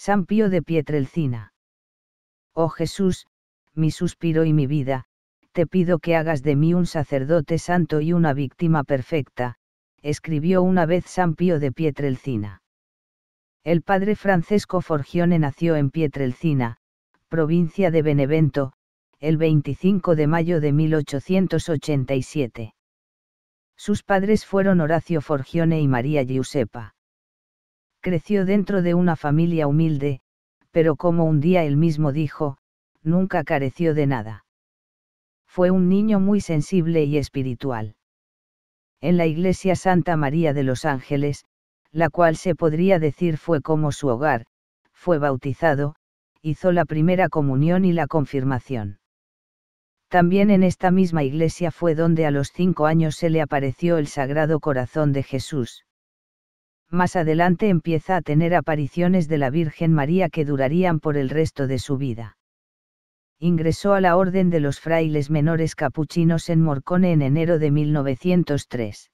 San Pío de Pietrelcina. Oh Jesús, mi suspiro y mi vida, te pido que hagas de mí un sacerdote santo y una víctima perfecta, escribió una vez San Pío de Pietrelcina. El padre Francesco Forgione nació en Pietrelcina, provincia de Benevento, el 25 de mayo de 1887. Sus padres fueron Horacio Forgione y María Giuseppa. Creció dentro de una familia humilde, pero como un día él mismo dijo, nunca careció de nada. Fue un niño muy sensible y espiritual. En la iglesia Santa María de los Ángeles, la cual se podría decir fue como su hogar, fue bautizado, hizo la primera comunión y la confirmación. También en esta misma iglesia fue donde a los cinco años se le apareció el Sagrado Corazón de Jesús más adelante empieza a tener apariciones de la Virgen María que durarían por el resto de su vida. Ingresó a la Orden de los Frailes Menores Capuchinos en Morcone en enero de 1903.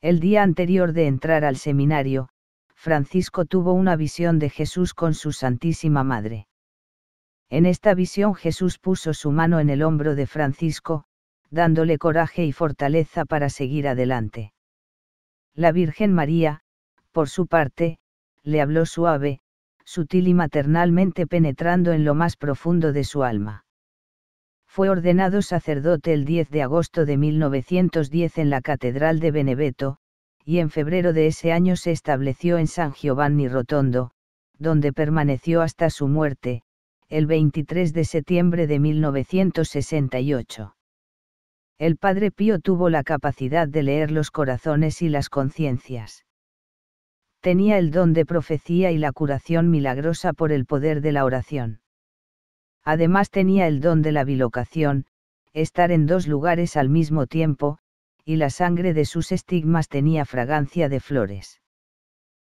El día anterior de entrar al seminario, Francisco tuvo una visión de Jesús con su Santísima Madre. En esta visión Jesús puso su mano en el hombro de Francisco, dándole coraje y fortaleza para seguir adelante. La Virgen María, por su parte, le habló suave, sutil y maternalmente penetrando en lo más profundo de su alma. Fue ordenado sacerdote el 10 de agosto de 1910 en la Catedral de Beneveto, y en febrero de ese año se estableció en San Giovanni Rotondo, donde permaneció hasta su muerte, el 23 de septiembre de 1968. El Padre Pío tuvo la capacidad de leer los corazones y las conciencias tenía el don de profecía y la curación milagrosa por el poder de la oración. Además tenía el don de la bilocación, estar en dos lugares al mismo tiempo, y la sangre de sus estigmas tenía fragancia de flores.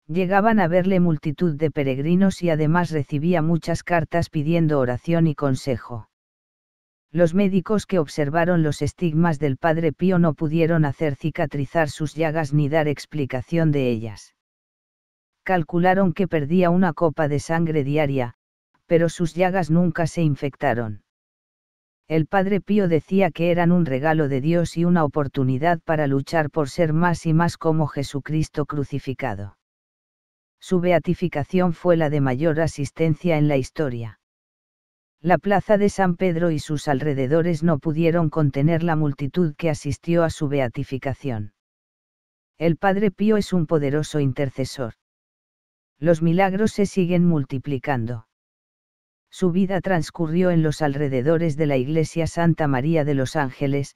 Llegaban a verle multitud de peregrinos y además recibía muchas cartas pidiendo oración y consejo. Los médicos que observaron los estigmas del padre Pío no pudieron hacer cicatrizar sus llagas ni dar explicación de ellas calcularon que perdía una copa de sangre diaria, pero sus llagas nunca se infectaron. El Padre Pío decía que eran un regalo de Dios y una oportunidad para luchar por ser más y más como Jesucristo crucificado. Su beatificación fue la de mayor asistencia en la historia. La plaza de San Pedro y sus alrededores no pudieron contener la multitud que asistió a su beatificación. El Padre Pío es un poderoso intercesor los milagros se siguen multiplicando. Su vida transcurrió en los alrededores de la iglesia Santa María de los Ángeles,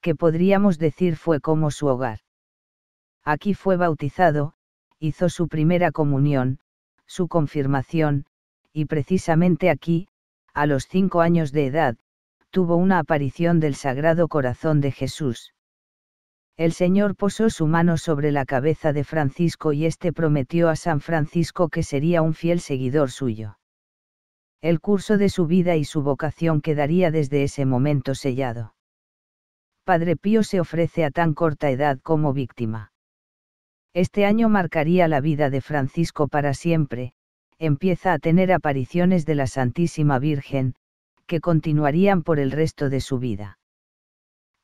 que podríamos decir fue como su hogar. Aquí fue bautizado, hizo su primera comunión, su confirmación, y precisamente aquí, a los cinco años de edad, tuvo una aparición del Sagrado Corazón de Jesús. El Señor posó su mano sobre la cabeza de Francisco y éste prometió a San Francisco que sería un fiel seguidor suyo. El curso de su vida y su vocación quedaría desde ese momento sellado. Padre Pío se ofrece a tan corta edad como víctima. Este año marcaría la vida de Francisco para siempre, empieza a tener apariciones de la Santísima Virgen, que continuarían por el resto de su vida.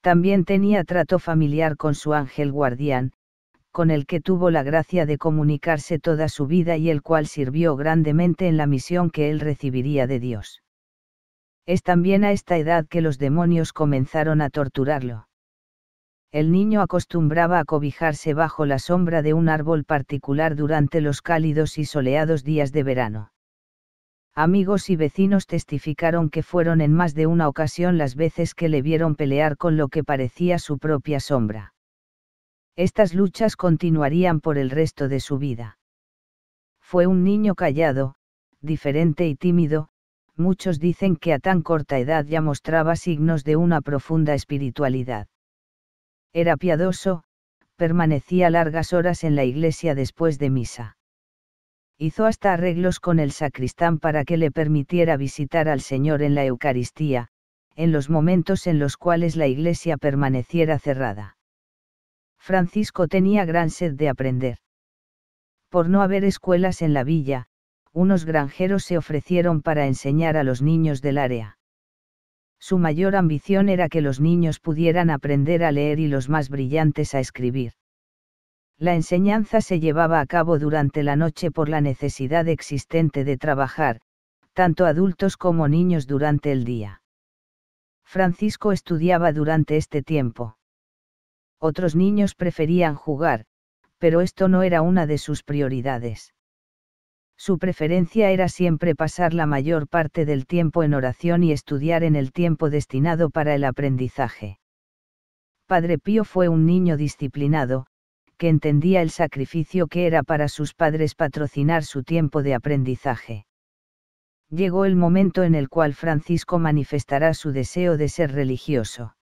También tenía trato familiar con su ángel guardián, con el que tuvo la gracia de comunicarse toda su vida y el cual sirvió grandemente en la misión que él recibiría de Dios. Es también a esta edad que los demonios comenzaron a torturarlo. El niño acostumbraba a cobijarse bajo la sombra de un árbol particular durante los cálidos y soleados días de verano. Amigos y vecinos testificaron que fueron en más de una ocasión las veces que le vieron pelear con lo que parecía su propia sombra. Estas luchas continuarían por el resto de su vida. Fue un niño callado, diferente y tímido, muchos dicen que a tan corta edad ya mostraba signos de una profunda espiritualidad. Era piadoso, permanecía largas horas en la iglesia después de misa hizo hasta arreglos con el sacristán para que le permitiera visitar al Señor en la Eucaristía, en los momentos en los cuales la iglesia permaneciera cerrada. Francisco tenía gran sed de aprender. Por no haber escuelas en la villa, unos granjeros se ofrecieron para enseñar a los niños del área. Su mayor ambición era que los niños pudieran aprender a leer y los más brillantes a escribir. La enseñanza se llevaba a cabo durante la noche por la necesidad existente de trabajar, tanto adultos como niños durante el día. Francisco estudiaba durante este tiempo. Otros niños preferían jugar, pero esto no era una de sus prioridades. Su preferencia era siempre pasar la mayor parte del tiempo en oración y estudiar en el tiempo destinado para el aprendizaje. Padre Pío fue un niño disciplinado, que entendía el sacrificio que era para sus padres patrocinar su tiempo de aprendizaje. Llegó el momento en el cual Francisco manifestará su deseo de ser religioso.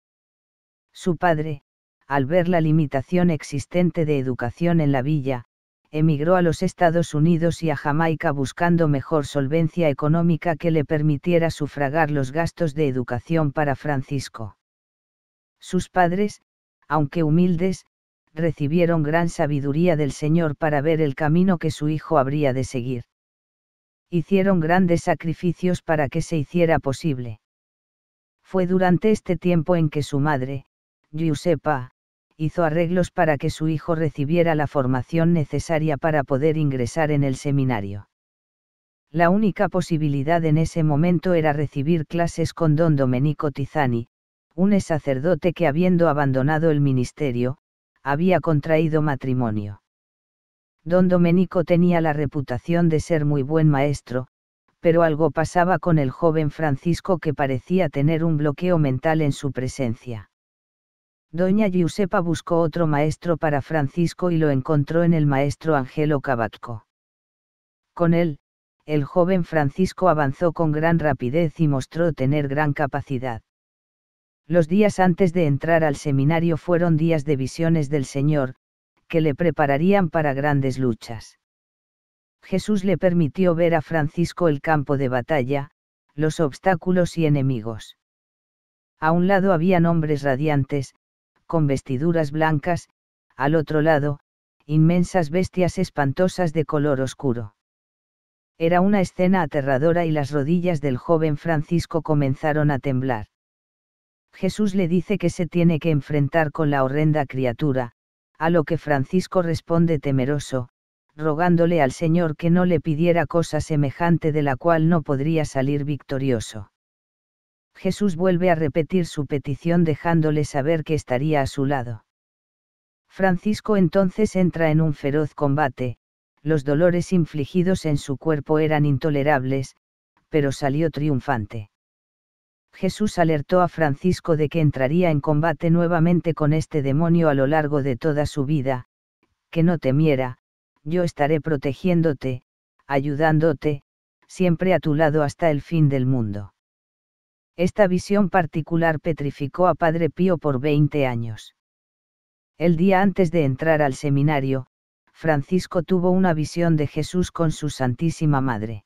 Su padre, al ver la limitación existente de educación en la villa, emigró a los Estados Unidos y a Jamaica buscando mejor solvencia económica que le permitiera sufragar los gastos de educación para Francisco. Sus padres, aunque humildes, recibieron gran sabiduría del Señor para ver el camino que su Hijo habría de seguir. Hicieron grandes sacrificios para que se hiciera posible. Fue durante este tiempo en que su madre, Giuseppa, hizo arreglos para que su hijo recibiera la formación necesaria para poder ingresar en el seminario. La única posibilidad en ese momento era recibir clases con don Domenico Tizani, un sacerdote que habiendo abandonado el ministerio, había contraído matrimonio. Don Domenico tenía la reputación de ser muy buen maestro, pero algo pasaba con el joven Francisco que parecía tener un bloqueo mental en su presencia. Doña Giuseppa buscó otro maestro para Francisco y lo encontró en el maestro Angelo Cavatco. Con él, el joven Francisco avanzó con gran rapidez y mostró tener gran capacidad. Los días antes de entrar al seminario fueron días de visiones del Señor, que le prepararían para grandes luchas. Jesús le permitió ver a Francisco el campo de batalla, los obstáculos y enemigos. A un lado habían hombres radiantes, con vestiduras blancas, al otro lado, inmensas bestias espantosas de color oscuro. Era una escena aterradora y las rodillas del joven Francisco comenzaron a temblar. Jesús le dice que se tiene que enfrentar con la horrenda criatura, a lo que Francisco responde temeroso, rogándole al Señor que no le pidiera cosa semejante de la cual no podría salir victorioso. Jesús vuelve a repetir su petición dejándole saber que estaría a su lado. Francisco entonces entra en un feroz combate, los dolores infligidos en su cuerpo eran intolerables, pero salió triunfante. Jesús alertó a Francisco de que entraría en combate nuevamente con este demonio a lo largo de toda su vida, que no temiera, yo estaré protegiéndote, ayudándote, siempre a tu lado hasta el fin del mundo. Esta visión particular petrificó a Padre Pío por 20 años. El día antes de entrar al seminario, Francisco tuvo una visión de Jesús con su Santísima Madre.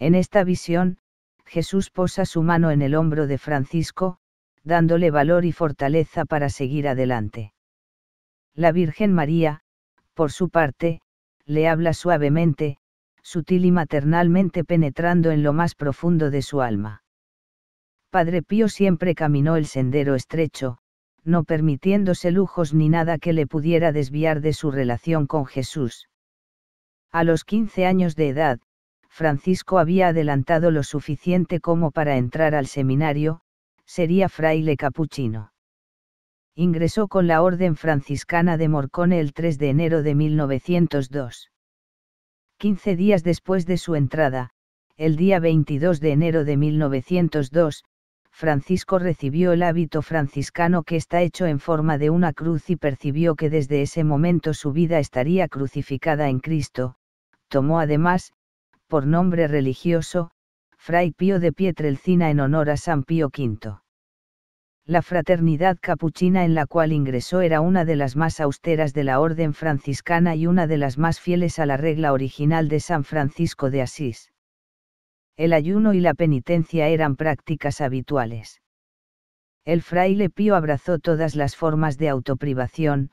En esta visión, Jesús posa su mano en el hombro de Francisco, dándole valor y fortaleza para seguir adelante. La Virgen María, por su parte, le habla suavemente, sutil y maternalmente penetrando en lo más profundo de su alma. Padre Pío siempre caminó el sendero estrecho, no permitiéndose lujos ni nada que le pudiera desviar de su relación con Jesús. A los 15 años de edad, Francisco había adelantado lo suficiente como para entrar al seminario, sería fraile capuchino. Ingresó con la Orden Franciscana de Morcone el 3 de enero de 1902. Quince días después de su entrada, el día 22 de enero de 1902, Francisco recibió el hábito franciscano que está hecho en forma de una cruz y percibió que desde ese momento su vida estaría crucificada en Cristo. Tomó además, por nombre religioso, Fray Pío de Pietrelcina en honor a San Pío V. La fraternidad capuchina en la cual ingresó era una de las más austeras de la orden franciscana y una de las más fieles a la regla original de San Francisco de Asís. El ayuno y la penitencia eran prácticas habituales. El fraile Pío abrazó todas las formas de autoprivación,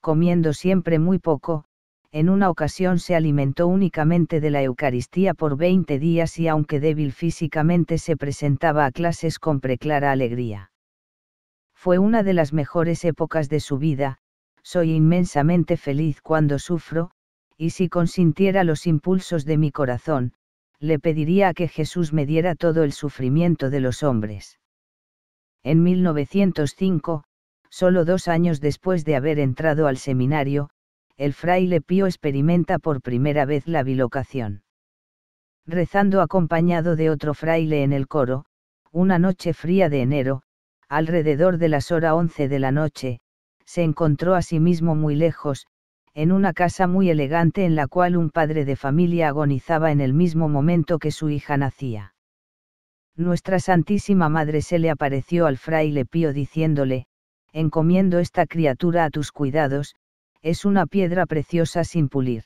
comiendo siempre muy poco, en una ocasión se alimentó únicamente de la Eucaristía por 20 días y aunque débil físicamente se presentaba a clases con preclara alegría. Fue una de las mejores épocas de su vida, soy inmensamente feliz cuando sufro, y si consintiera los impulsos de mi corazón, le pediría a que Jesús me diera todo el sufrimiento de los hombres. En 1905, solo dos años después de haber entrado al seminario, el fraile Pío experimenta por primera vez la bilocación. Rezando acompañado de otro fraile en el coro, una noche fría de enero, alrededor de las horas once de la noche, se encontró a sí mismo muy lejos, en una casa muy elegante en la cual un padre de familia agonizaba en el mismo momento que su hija nacía. Nuestra Santísima Madre se le apareció al fraile Pío diciéndole, encomiendo esta criatura a tus cuidados, es una piedra preciosa sin pulir.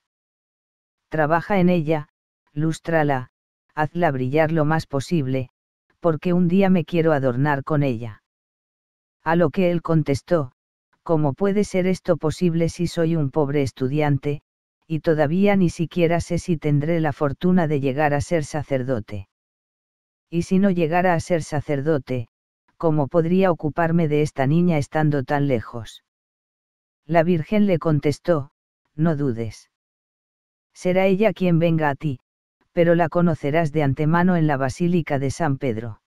Trabaja en ella, lústrala, hazla brillar lo más posible, porque un día me quiero adornar con ella. A lo que él contestó, ¿cómo puede ser esto posible si soy un pobre estudiante, y todavía ni siquiera sé si tendré la fortuna de llegar a ser sacerdote? Y si no llegara a ser sacerdote, ¿cómo podría ocuparme de esta niña estando tan lejos? La Virgen le contestó, no dudes. Será ella quien venga a ti, pero la conocerás de antemano en la Basílica de San Pedro.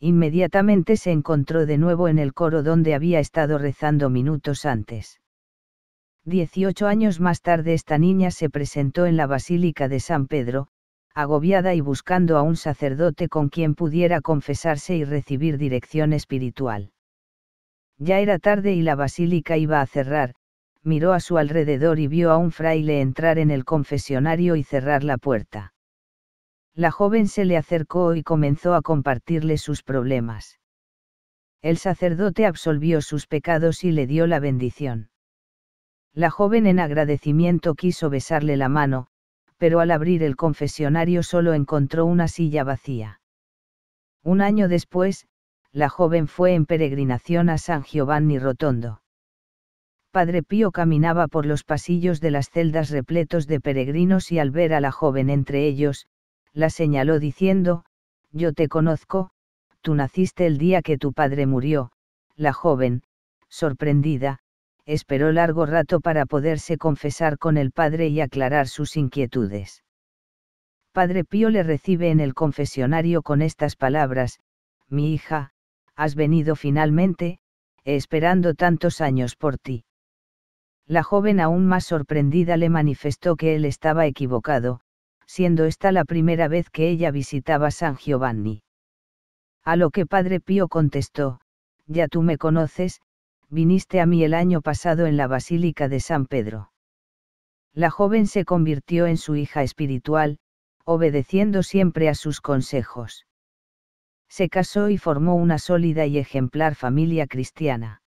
Inmediatamente se encontró de nuevo en el coro donde había estado rezando minutos antes. Dieciocho años más tarde esta niña se presentó en la Basílica de San Pedro, agobiada y buscando a un sacerdote con quien pudiera confesarse y recibir dirección espiritual. Ya era tarde y la basílica iba a cerrar, miró a su alrededor y vio a un fraile entrar en el confesionario y cerrar la puerta. La joven se le acercó y comenzó a compartirle sus problemas. El sacerdote absolvió sus pecados y le dio la bendición. La joven en agradecimiento quiso besarle la mano, pero al abrir el confesionario solo encontró una silla vacía. Un año después, la joven fue en peregrinación a San Giovanni Rotondo. Padre Pío caminaba por los pasillos de las celdas repletos de peregrinos y al ver a la joven entre ellos, la señaló diciendo, Yo te conozco, tú naciste el día que tu padre murió, la joven, sorprendida, esperó largo rato para poderse confesar con el padre y aclarar sus inquietudes. Padre Pío le recibe en el confesionario con estas palabras, Mi hija, has venido finalmente, esperando tantos años por ti. La joven aún más sorprendida le manifestó que él estaba equivocado, siendo esta la primera vez que ella visitaba San Giovanni. A lo que Padre Pío contestó, ya tú me conoces, viniste a mí el año pasado en la Basílica de San Pedro. La joven se convirtió en su hija espiritual, obedeciendo siempre a sus consejos se casó y formó una sólida y ejemplar familia cristiana.